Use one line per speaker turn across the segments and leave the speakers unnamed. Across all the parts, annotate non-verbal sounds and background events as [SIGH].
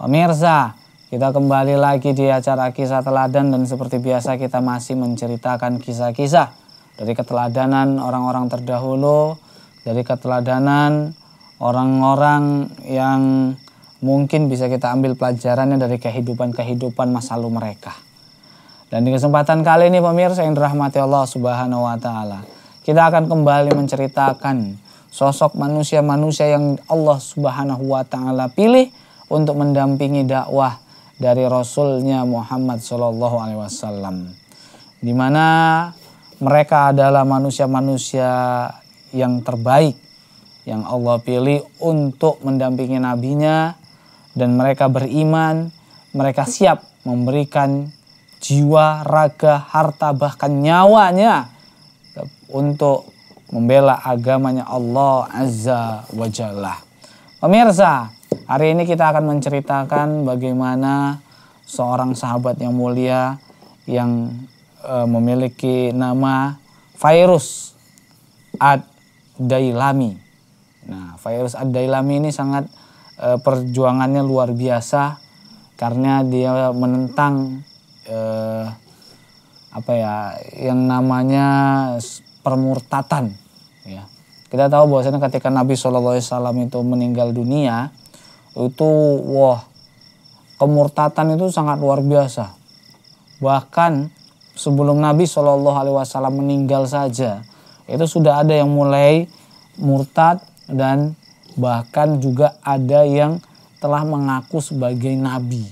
Pemirsa, kita kembali lagi di acara kisah teladan dan seperti biasa kita masih menceritakan kisah-kisah dari keteladanan orang-orang terdahulu, dari keteladanan orang-orang yang mungkin bisa kita ambil pelajarannya dari kehidupan-kehidupan masa lalu mereka. Dan di kesempatan kali ini pemirsa yang dirahmati Allah Subhanahu wa taala, kita akan kembali menceritakan sosok manusia-manusia yang Allah Subhanahu wa taala pilih untuk mendampingi dakwah dari Rasulnya Muhammad Shallallahu Alaihi Wasallam, di mana mereka adalah manusia-manusia yang terbaik yang Allah pilih untuk mendampingi nabinya dan mereka beriman, mereka siap memberikan jiwa, raga, harta bahkan nyawanya untuk membela agamanya Allah Azza wa Jalla. Pemirsa, Hari ini kita akan menceritakan bagaimana seorang sahabat yang mulia yang e, memiliki nama Virus Ad-Dailami. Nah, Virus Ad-Dailami ini sangat e, perjuangannya luar biasa karena dia menentang e, apa ya yang namanya permurtatan ya. Kita tahu bahwasanya ketika Nabi Shallallahu alaihi wasallam itu meninggal dunia, itu wah kemurtatan itu sangat luar biasa. Bahkan sebelum Nabi Shallallahu Alaihi Wasallam meninggal saja itu sudah ada yang mulai murtad dan bahkan juga ada yang telah mengaku sebagai nabi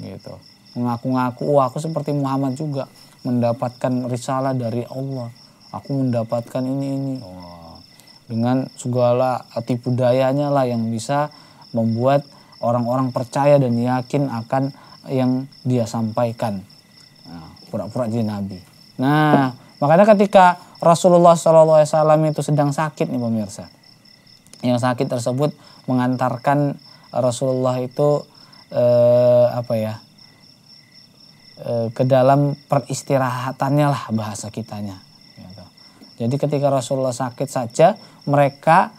gitu mengaku-ngaku wah aku seperti Muhammad juga mendapatkan risalah dari Allah aku mendapatkan ini ini wah, dengan segala tipu dayanya lah yang bisa membuat orang-orang percaya dan yakin akan yang dia sampaikan. Nah, pura-pura nah, jadi nabi. Nah, makanya ketika Rasulullah SAW itu sedang sakit nih pemirsa. Yang sakit tersebut mengantarkan Rasulullah itu eh, apa ya? Eh, ke dalam peristirahatannya lah bahasa kitanya. Gitu. Jadi ketika Rasulullah sakit saja mereka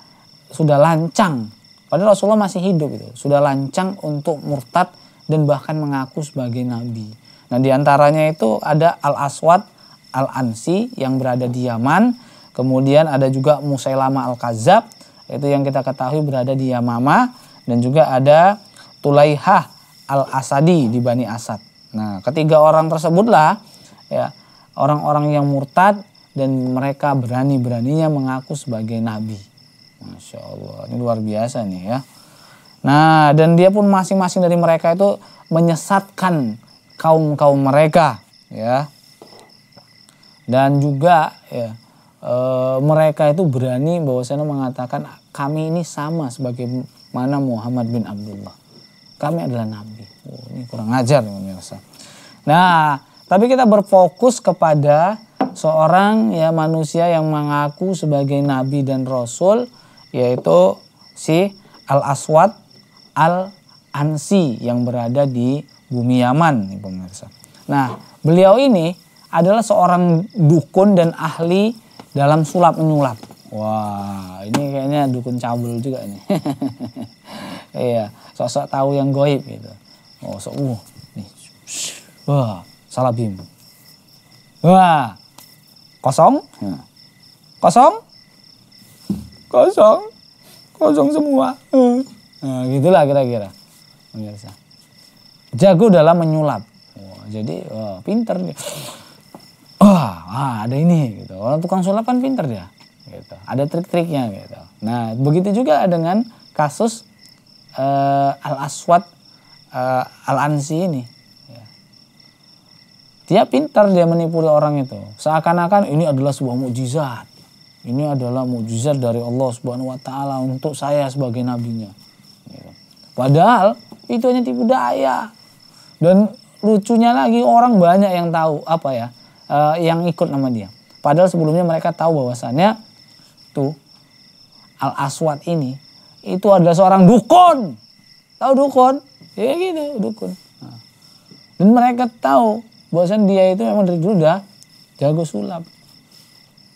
sudah lancang Padahal Rasulullah masih hidup gitu. Sudah lancang untuk murtad dan bahkan mengaku sebagai nabi. Nah diantaranya itu ada Al-Aswad Al-Ansi yang berada di Yaman. Kemudian ada juga Musailama Al-Kazab. Itu yang kita ketahui berada di Yamama. Dan juga ada Tulaihah Al-Asadi di Bani Asad. Nah ketiga orang tersebutlah ya orang-orang yang murtad dan mereka berani-beraninya mengaku sebagai nabi. Masya Allah, ini luar biasa nih ya. Nah, dan dia pun masing-masing dari mereka itu menyesatkan kaum-kaum mereka, ya. Dan juga ya, e, mereka itu berani bahwasanya mengatakan kami ini sama sebagai mana Muhammad bin Abdullah. Kami adalah nabi. Oh, ini kurang ajar pemirsa. Nah, tapi kita berfokus kepada seorang ya manusia yang mengaku sebagai nabi dan rasul yaitu si Al-Aswad Al-Ansi yang berada di bumi Yaman nih pemirsa. Nah, beliau ini adalah seorang dukun dan ahli dalam sulap menyulap. Wah, ini kayaknya dukun cabul juga ini [LAUGHS] iya, sosok tahu yang goib gitu. Oh, sok uh, nih. Wah, salah bim. Wah, kosong. Hmm. Kosong kosong kosong semua hmm. nah, gitulah kira-kira pemirsa jago dalam menyulap jadi wow, pinter dia Wah, ada ini gitu. Orang tukang sulap kan pinter dia. Gitu. Ada trik-triknya gitu. Nah, begitu juga dengan kasus uh, eh, Al Aswad uh, eh, Al Ansi ini. Ya. Dia pintar dia menipu orang itu. Seakan-akan ini adalah sebuah mukjizat. Ini adalah mujizat dari Allah Subhanahu wa taala untuk saya sebagai nabinya. Padahal itu hanya tipu daya. Dan lucunya lagi orang banyak yang tahu apa ya, eh, yang ikut nama dia. Padahal sebelumnya mereka tahu bahwasannya tuh Al Aswad ini itu adalah seorang dukun. Tahu dukun? Ya gitu, dukun. Nah. Dan mereka tahu bahwasannya dia itu memang dari dulu dah jago sulap.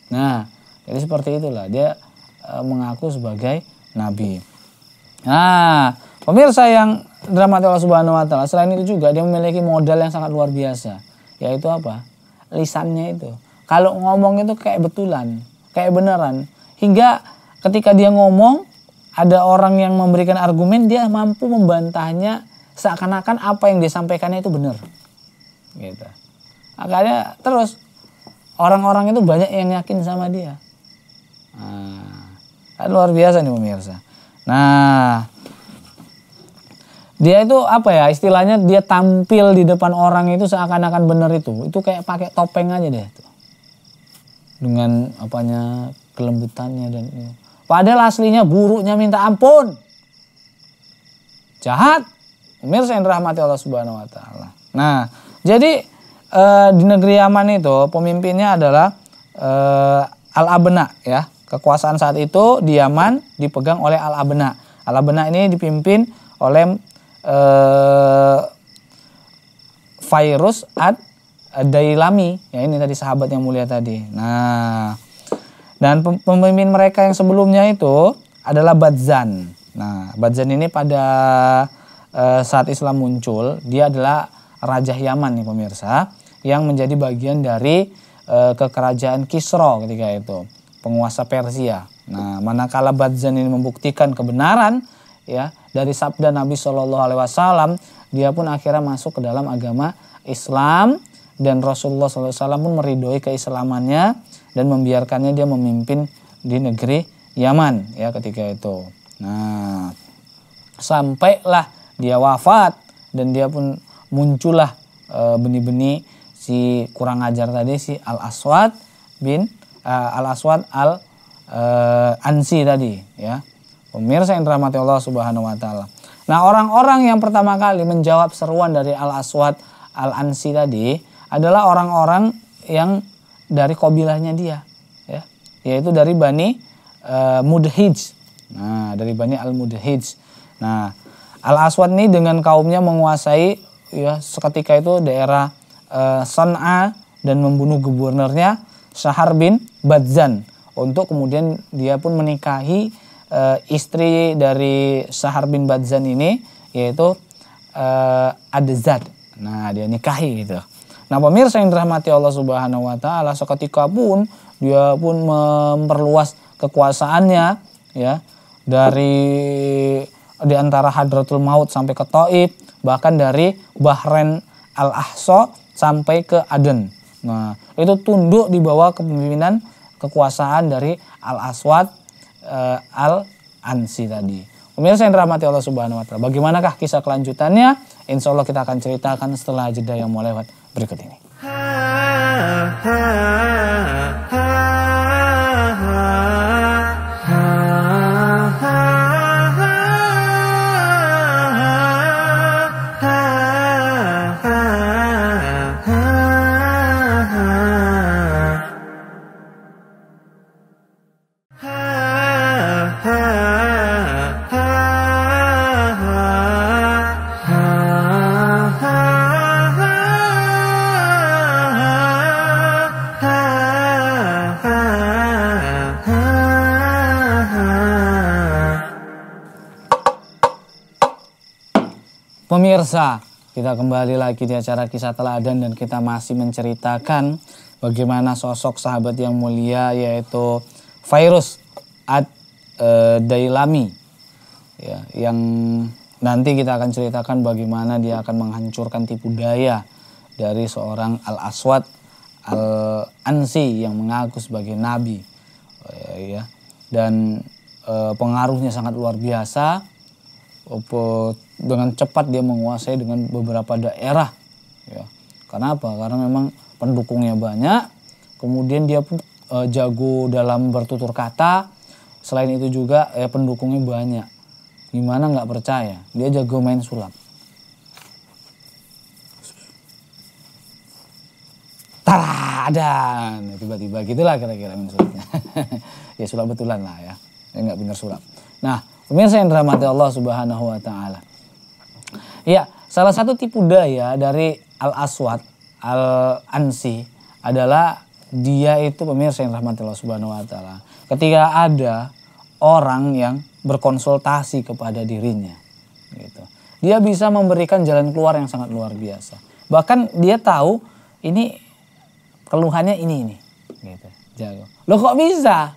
Nah, jadi seperti itulah dia e, mengaku sebagai nabi. Nah, pemirsa yang drama Allah Subhanahu wa taala, selain itu juga dia memiliki modal yang sangat luar biasa, yaitu apa? Lisannya itu. Kalau ngomong itu kayak betulan, kayak beneran. Hingga ketika dia ngomong, ada orang yang memberikan argumen, dia mampu membantahnya seakan-akan apa yang dia sampaikannya itu benar. Gitu. Makanya terus orang-orang itu banyak yang yakin sama dia. Nah, luar biasa nih pemirsa. Nah, dia itu apa ya istilahnya dia tampil di depan orang itu seakan-akan benar itu itu kayak pakai topeng aja deh tuh dengan apanya kelembutannya dan itu. padahal aslinya buruknya minta ampun jahat pemirsa yang dirahmati Allah Subhanahu wa taala nah jadi e, di negeri Yaman itu pemimpinnya adalah e, Al-Abna ya Kekuasaan saat itu di Yaman dipegang oleh Al-Abna. Al-Abna ini dipimpin oleh eh, Virus ad Dailami, ya ini tadi sahabat yang mulia tadi. Nah, dan pemimpin mereka yang sebelumnya itu adalah Badzan. Nah, Badzan ini pada eh, saat Islam muncul, dia adalah raja Yaman nih pemirsa, yang menjadi bagian dari e, kekerajaan Kisro ketika itu penguasa Persia. Nah, manakala Badzan ini membuktikan kebenaran ya dari sabda Nabi Shallallahu alaihi wasallam, dia pun akhirnya masuk ke dalam agama Islam dan Rasulullah SAW pun meridhoi keislamannya dan membiarkannya dia memimpin di negeri Yaman ya ketika itu. Nah, sampailah dia wafat dan dia pun muncullah eh, benih-benih si kurang ajar tadi si Al Aswad bin uh, Al Aswad Al uh, Ansi tadi ya. Pemirsa yang dirahmati Allah Subhanahu wa taala. Nah, orang-orang yang pertama kali menjawab seruan dari Al Aswad Al Ansi tadi adalah orang-orang yang dari kabilahnya dia ya, yaitu dari Bani uh, Mudhij. Nah, dari Bani Al Mudhij. Nah, Al Aswad ini dengan kaumnya menguasai ya seketika itu daerah uh, Sana'a dan membunuh gubernurnya Sahar bin Badzan untuk kemudian dia pun menikahi e, istri dari Sahar bin Badzan ini yaitu e, Adzad. Nah, dia nikahi gitu. Nah, pemirsa yang dirahmati Allah Subhanahu wa taala seketika pun dia pun memperluas kekuasaannya ya dari di antara Hadratul Maut sampai ke Taib bahkan dari Bahrain Al-Ahsa sampai ke Aden. Nah, itu tunduk di bawah kepemimpinan kekuasaan dari Al-Aswad e, Al-Ansi tadi. Pemirsa yang dirahmati Allah Subhanahu wa taala. Bagaimanakah kisah kelanjutannya? Insya Allah kita akan ceritakan setelah jeda yang mau lewat berikut ini. Ha, ha, ha,
ha.
Pemirsa, kita kembali lagi di acara kisah teladan dan kita masih menceritakan bagaimana sosok sahabat yang mulia yaitu Virus Ad e, Dailami ya, yang nanti kita akan ceritakan bagaimana dia akan menghancurkan tipu daya dari seorang Al Aswad Al Ansi yang mengaku sebagai nabi e, ya dan e, pengaruhnya sangat luar biasa apa dengan cepat dia menguasai dengan beberapa daerah ya karena apa karena memang pendukungnya banyak kemudian dia pun e, jago dalam bertutur kata selain itu juga ya pendukungnya banyak gimana nggak percaya dia jago main sulap tara tiba-tiba gitulah kira-kira main sulapnya [LAUGHS] ya sulap betulan lah ya eh, nggak ya, benar sulap nah Pemirsa yang dirahmati Allah Subhanahu wa taala. Ya, salah satu tipu daya dari Al-Aswad Al-Ansi adalah dia itu pemirsa yang dirahmati Allah Subhanahu wa taala. Ketika ada orang yang berkonsultasi kepada dirinya gitu. Dia bisa memberikan jalan keluar yang sangat luar biasa. Bahkan dia tahu ini keluhannya ini ini gitu. Jago. Lo kok bisa?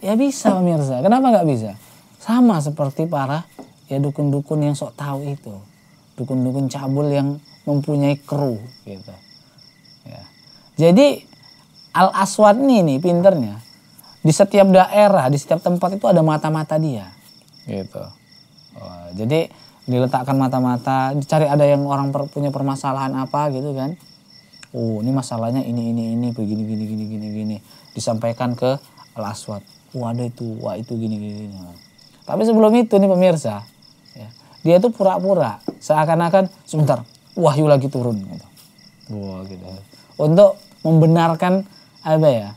Ya bisa pemirsa. Kenapa nggak bisa? Sama seperti para ya dukun-dukun yang sok tahu itu. Dukun-dukun cabul yang mempunyai kru gitu. Ya. Jadi Al Aswad ini nih pinternya. Di setiap daerah, di setiap tempat itu ada mata-mata dia. Gitu. Oh, jadi diletakkan mata-mata, dicari ada yang orang per, punya permasalahan apa gitu kan. Oh, ini masalahnya ini ini ini begini gini gini gini gini disampaikan ke Al Aswad. Wah, ada itu, wah itu gini gini. gini. Tapi sebelum itu nih pemirsa, ya, dia itu pura-pura seakan-akan sebentar wahyu lagi turun gitu. Wah gitu. Untuk membenarkan apa ya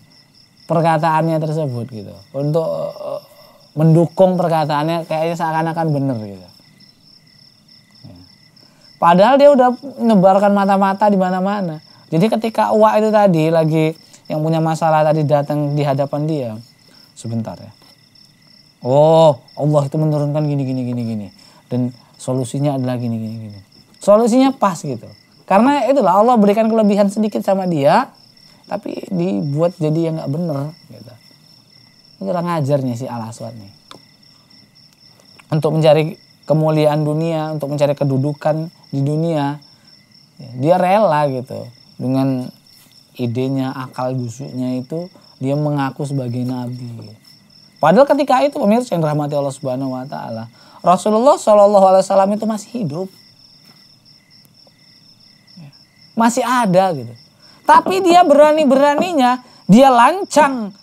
perkataannya tersebut gitu. Untuk eh, mendukung perkataannya kayaknya seakan-akan benar gitu. Ya. Padahal dia udah nebarkan mata-mata di mana-mana. Jadi ketika uak itu tadi lagi yang punya masalah tadi datang di hadapan dia, sebentar ya Oh, Allah itu menurunkan gini gini gini gini. Dan solusinya adalah gini gini gini. Solusinya pas gitu. Karena itulah Allah berikan kelebihan sedikit sama dia, tapi dibuat jadi yang nggak bener gitu. Kurang ajarnya si Al Aswad nih. Untuk mencari kemuliaan dunia, untuk mencari kedudukan di dunia, ya, dia rela gitu dengan idenya, akal busuknya itu dia mengaku sebagai nabi. Gitu Padahal ketika itu pemirsa yang dirahmati Allah Subhanahu wa taala, Rasulullah Shallallahu alaihi wasallam itu masih hidup. Masih ada gitu. Tapi dia berani-beraninya, dia lancang.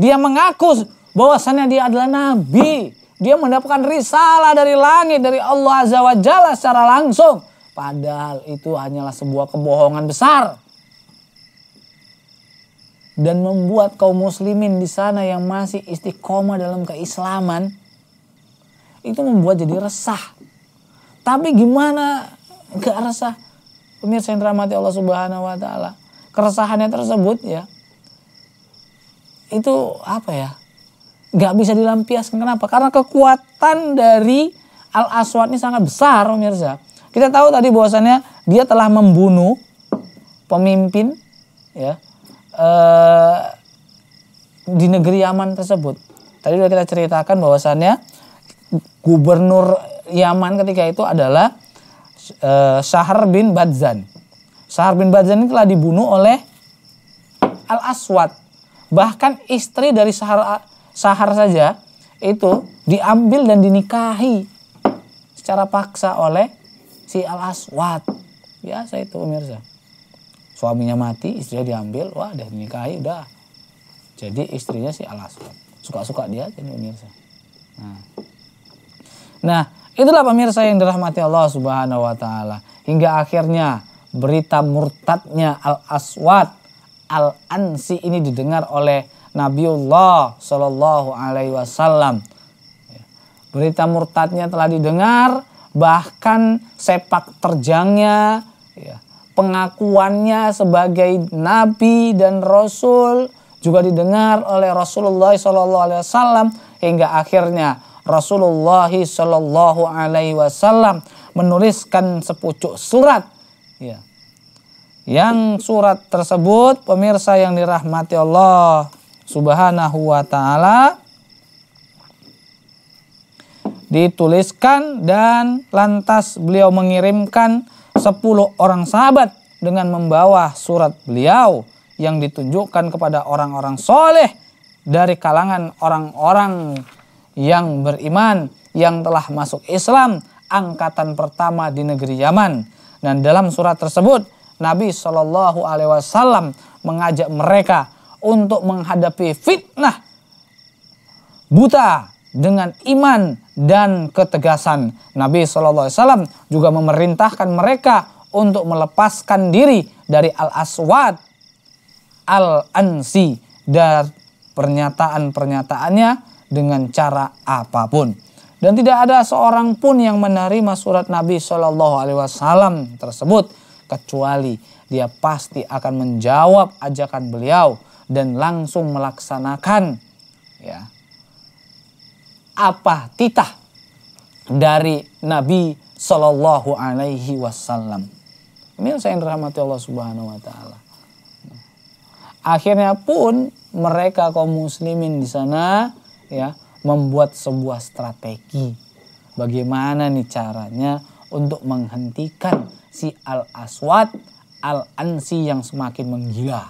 Dia mengaku bahwasannya dia adalah nabi. Dia mendapatkan risalah dari langit dari Allah Azza wa Jalla secara langsung. Padahal itu hanyalah sebuah kebohongan besar dan membuat kaum muslimin di sana yang masih istiqomah dalam keislaman itu membuat jadi resah. Tapi gimana gak resah? Pemirsa yang dirahmati Allah Subhanahu wa taala. Keresahannya tersebut ya itu apa ya? Gak bisa dilampiaskan kenapa? Karena kekuatan dari Al Aswad ini sangat besar, pemirsa. Kita tahu tadi bahwasannya dia telah membunuh pemimpin ya Eh, di negeri Yaman tersebut. Tadi sudah kita ceritakan bahwasannya gubernur Yaman ketika itu adalah Sahar eh, Sahar bin Badzan. Sahar bin Badzan ini telah dibunuh oleh Al-Aswad. Bahkan istri dari Sahar Sahar saja itu diambil dan dinikahi secara paksa oleh si Al-Aswad. Biasa itu pemirsa suaminya mati istrinya diambil wah udah nikahi udah jadi istrinya si alas, suka-suka dia jadi pemirsa nah. nah. itulah pemirsa yang dirahmati Allah subhanahu wa ta'ala hingga akhirnya berita murtadnya Al-Aswad Al-Ansi ini didengar oleh Nabiullah Shallallahu Alaihi Wasallam. Berita murtadnya telah didengar, bahkan sepak terjangnya, ya, pengakuannya sebagai nabi dan rasul juga didengar oleh Rasulullah Shallallahu Alaihi Wasallam hingga akhirnya Rasulullah Shallallahu Alaihi Wasallam menuliskan sepucuk surat ya yang surat tersebut pemirsa yang dirahmati Allah Subhanahu wa taala dituliskan dan lantas beliau mengirimkan sepuluh orang sahabat dengan membawa surat beliau yang ditunjukkan kepada orang-orang soleh dari kalangan orang-orang yang beriman yang telah masuk Islam angkatan pertama di negeri Yaman. Dan dalam surat tersebut Nabi Shallallahu Alaihi Wasallam mengajak mereka untuk menghadapi fitnah buta dengan iman dan ketegasan. Nabi SAW juga memerintahkan mereka untuk melepaskan diri dari Al-Aswad Al-Ansi dan pernyataan-pernyataannya dengan cara apapun. Dan tidak ada seorang pun yang menerima surat Nabi Shallallahu Alaihi Wasallam tersebut kecuali dia pasti akan menjawab ajakan beliau dan langsung melaksanakan ya apa titah dari Nabi Shallallahu Alaihi Wasallam. Ini saya rahmati Allah Subhanahu Wa Taala. Akhirnya pun mereka kaum muslimin di sana ya membuat sebuah strategi bagaimana nih caranya untuk menghentikan si Al Aswad Al Ansi yang semakin menggila.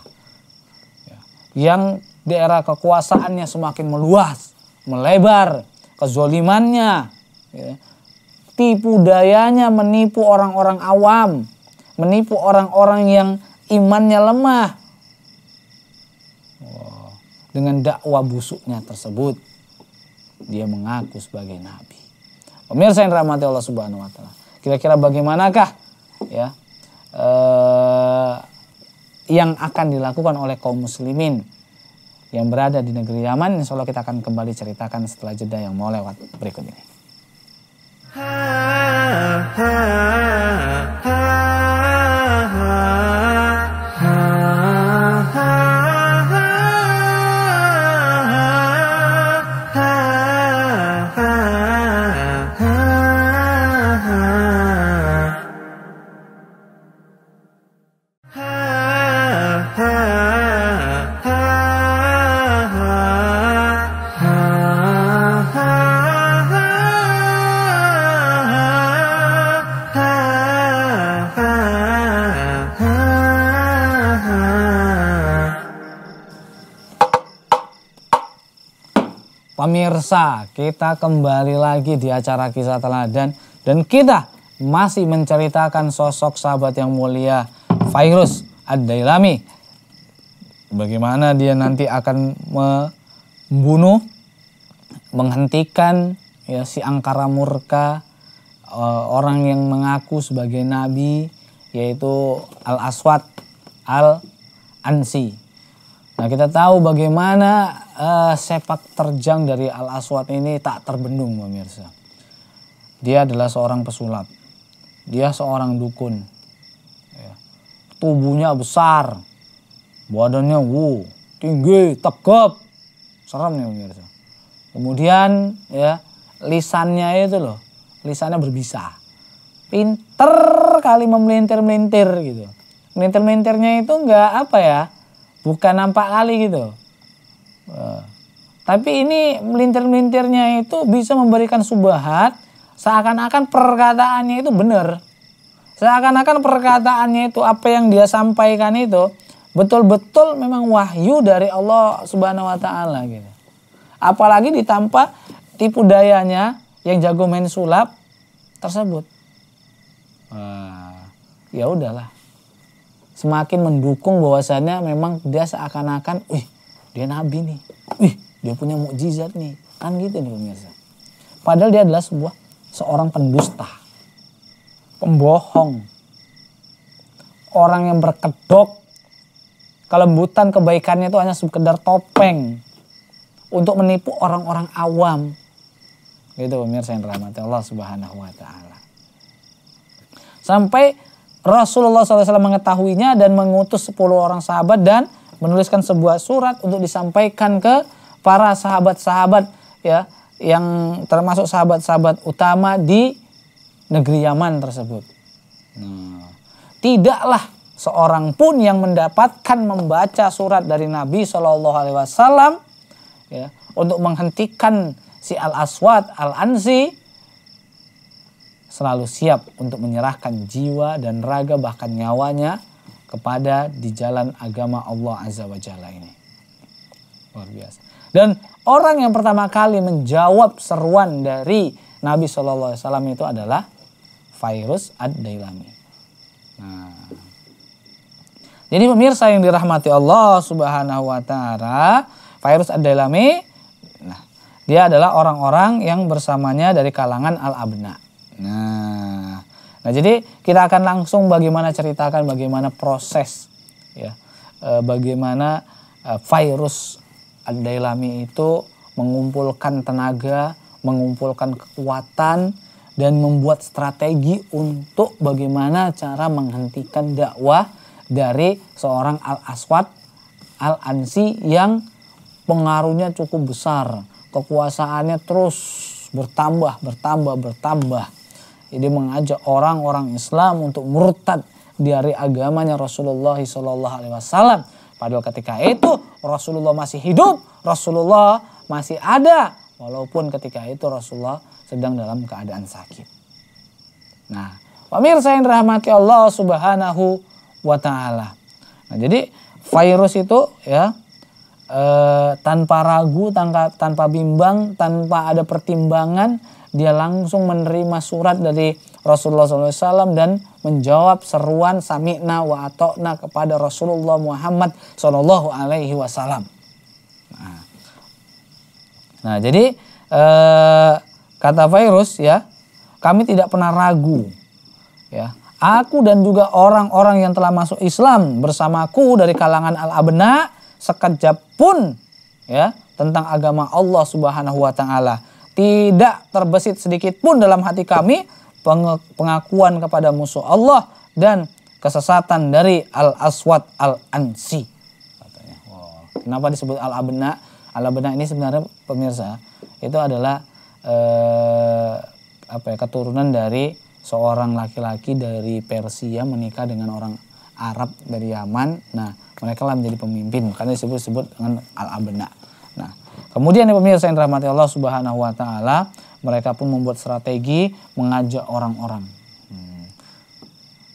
Ya, yang daerah kekuasaannya semakin meluas, melebar, kezolimannya, ya. tipu dayanya menipu orang-orang awam, menipu orang-orang yang imannya lemah. Dengan dakwah busuknya tersebut, dia mengaku sebagai nabi. Pemirsa yang dirahmati Allah Subhanahu wa taala. Kira-kira bagaimanakah ya eh, yang akan dilakukan oleh kaum muslimin yang berada di negeri Yaman. Insya Allah kita akan kembali ceritakan setelah jeda yang mau lewat berikut ini. Ha, ha, ha. pemirsa, kita kembali lagi di acara kisah teladan dan kita masih menceritakan sosok sahabat yang mulia Virus Ad-Dailami. Bagaimana dia nanti akan membunuh, menghentikan ya si angkara murka eh, orang yang mengaku sebagai nabi yaitu Al-Aswad Al-Ansi. Nah kita tahu bagaimana uh, sepak terjang dari Al Aswad ini tak terbendung pemirsa. Dia adalah seorang pesulap. Dia seorang dukun. Ya. Tubuhnya besar. Badannya wow, tinggi, tegap. Serem nih pemirsa. Kemudian ya lisannya itu loh, lisannya berbisa. Pinter kali memelintir-melintir gitu. Melintir-melintirnya itu enggak apa ya, bukan nampak kali gitu. Eh, tapi ini melintir-melintirnya itu bisa memberikan subahat seakan-akan perkataannya itu benar. Seakan-akan perkataannya itu apa yang dia sampaikan itu betul-betul memang wahyu dari Allah Subhanahu wa taala gitu. Apalagi ditambah tipu dayanya yang jago main sulap tersebut. ya udahlah semakin mendukung bahwasannya memang dia seakan-akan, wih dia nabi nih, wih dia punya mukjizat nih, kan gitu nih pemirsa. Padahal dia adalah sebuah seorang pendusta, pembohong, orang yang berkedok, kelembutan kebaikannya itu hanya sekedar topeng untuk menipu orang-orang awam. Gitu pemirsa yang dirahmati Allah Subhanahu wa taala. Sampai Rasulullah SAW mengetahuinya dan mengutus 10 orang sahabat dan menuliskan sebuah surat untuk disampaikan ke para sahabat-sahabat ya yang termasuk sahabat-sahabat utama di negeri Yaman tersebut. Nah. tidaklah seorang pun yang mendapatkan membaca surat dari Nabi Shallallahu Alaihi Wasallam ya, untuk menghentikan si Al Aswad Al Ansi selalu siap untuk menyerahkan jiwa dan raga bahkan nyawanya kepada di jalan agama Allah Azza wa Jalla ini. Luar biasa. Dan orang yang pertama kali menjawab seruan dari Nabi saw itu adalah virus ad-dailami. Nah. Jadi pemirsa yang dirahmati Allah Subhanahu wa taala, virus ad-dailami nah, dia adalah orang-orang yang bersamanya dari kalangan al-abna. Nah, nah jadi kita akan langsung bagaimana ceritakan bagaimana proses ya e, bagaimana e, virus Andailami itu mengumpulkan tenaga, mengumpulkan kekuatan dan membuat strategi untuk bagaimana cara menghentikan dakwah dari seorang Al-Aswad Al-Ansi yang pengaruhnya cukup besar, kekuasaannya terus bertambah, bertambah, bertambah. Jadi mengajak orang-orang Islam untuk murtad dari agamanya Rasulullah Shallallahu Alaihi Wasallam. Padahal ketika itu Rasulullah masih hidup, Rasulullah masih ada, walaupun ketika itu Rasulullah sedang dalam keadaan sakit. Nah, pemirsa yang dirahmati Allah Subhanahu wa taala. Nah, jadi virus itu ya e, tanpa ragu, tanpa tanpa bimbang, tanpa ada pertimbangan dia langsung menerima surat dari Rasulullah SAW dan menjawab seruan sami'na wa atokna kepada Rasulullah Muhammad SAW. Nah, nah jadi eh, kata virus ya, kami tidak pernah ragu ya. Aku dan juga orang-orang yang telah masuk Islam bersamaku dari kalangan al-abna sekejap pun ya tentang agama Allah Subhanahu wa taala tidak terbesit sedikit pun dalam hati kami pengakuan kepada musuh Allah dan kesesatan dari Al-Aswad Al-Ansi. Katanya. Wow. Kenapa disebut Al-Abna? Al-Abna ini sebenarnya pemirsa itu adalah eh, apa ya, keturunan dari seorang laki-laki dari Persia menikah dengan orang Arab dari Yaman. Nah, mereka lah menjadi pemimpin, makanya disebut-sebut dengan Al-Abna. Nah, Kemudian ya pemirsa yang dirahmati Allah Subhanahu wa taala, mereka pun membuat strategi mengajak orang-orang.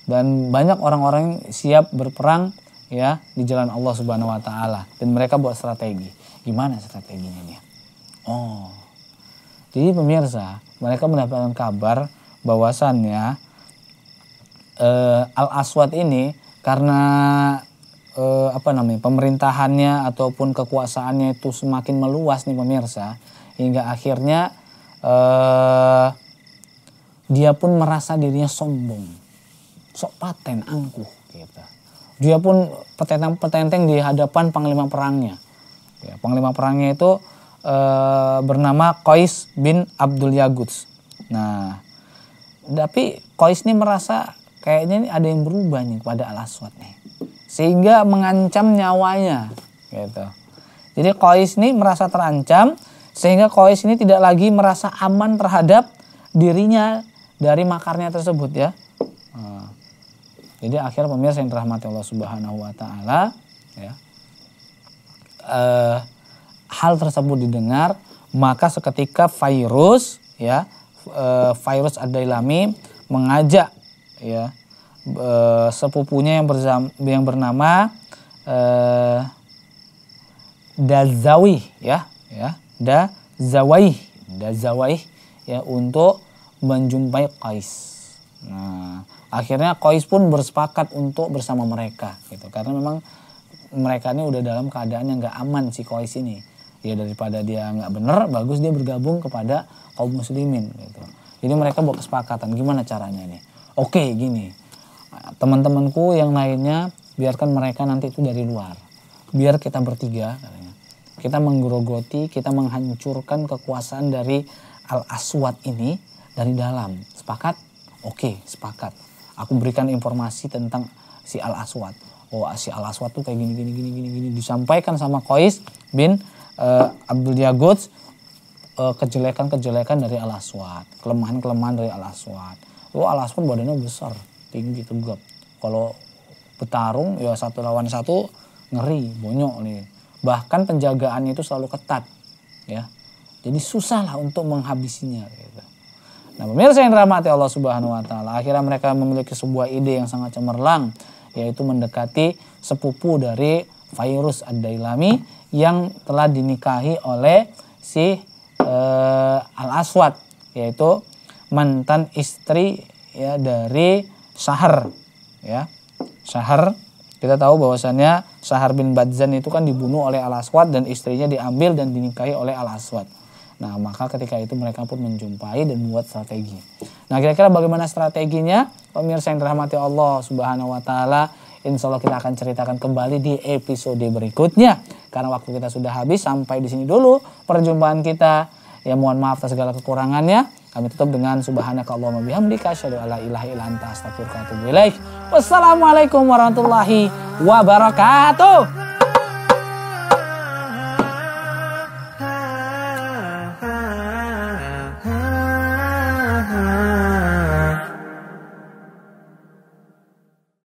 Dan banyak orang-orang siap berperang ya di jalan Allah Subhanahu wa taala dan mereka buat strategi. Gimana strateginya nih? Oh. Jadi pemirsa, mereka mendapatkan kabar bahwasannya eh, Al Aswad ini karena eh, apa namanya pemerintahannya ataupun kekuasaannya itu semakin meluas nih pemirsa hingga akhirnya eh, dia pun merasa dirinya sombong sok paten angkuh gitu dia pun petenteng petenteng di hadapan panglima perangnya ya, panglima perangnya itu eh, bernama Qais bin Abdul Yaguts nah tapi Qais ini merasa kayaknya ini ada yang berubah nih pada Al Aswad nih sehingga mengancam nyawanya gitu. Jadi Kois ini merasa terancam sehingga Kois ini tidak lagi merasa aman terhadap dirinya dari makarnya tersebut ya. Hmm. jadi akhir pemirsa yang dirahmati Allah Subhanahu wa taala ya. Eh, hal tersebut didengar maka seketika virus ya eh, virus ad mengajak ya uh, sepupunya yang berzam, yang bernama uh, Dazawi ya ya Dazawi Dazawi ya untuk menjumpai Qais. Nah, akhirnya Qais pun bersepakat untuk bersama mereka gitu karena memang mereka ini udah dalam keadaan yang gak aman si Qais ini. Ya daripada dia nggak bener, bagus dia bergabung kepada kaum muslimin gitu. Jadi mereka buat kesepakatan gimana caranya nih. Oke, gini teman-temanku yang lainnya biarkan mereka nanti itu dari luar biar kita bertiga katanya kita menggerogoti kita menghancurkan kekuasaan dari al aswad ini dari dalam sepakat oke sepakat aku berikan informasi tentang si al aswad oh si al aswad tuh kayak gini gini gini gini gini disampaikan sama kois bin uh, Abdul yagud eh, kejelekan-kejelekan dari Al Aswad, kelemahan-kelemahan dari Al Aswad. Oh, Al Aswad badannya besar, tinggi gitu, tegap kalau bertarung ya satu lawan satu ngeri bonyok nih bahkan penjagaan itu selalu ketat ya jadi susah lah untuk menghabisinya gitu. Nah pemirsa yang dirahmati Allah Subhanahu Wa Taala akhirnya mereka memiliki sebuah ide yang sangat cemerlang yaitu mendekati sepupu dari virus Ad-Dailami yang telah dinikahi oleh si uh, eh, Al Aswad yaitu mantan istri ya dari Sahar ya. Sahar kita tahu bahwasannya Sahar bin Badzan itu kan dibunuh oleh Al-Aswad dan istrinya diambil dan dinikahi oleh Al-Aswad. Nah, maka ketika itu mereka pun menjumpai dan membuat strategi. Nah, kira-kira bagaimana strateginya? Pemirsa yang dirahmati Allah Subhanahu wa taala, insya Allah kita akan ceritakan kembali di episode berikutnya. Karena waktu kita sudah habis, sampai di sini dulu perjumpaan kita. Ya mohon maaf atas segala kekurangannya. Kami tutup dengan subhanaka Allahumma bihamdika asyhadu alla ilaha illa anta astaghfiruka wa atubu ilaik. Wassalamualaikum warahmatullahi wabarakatuh.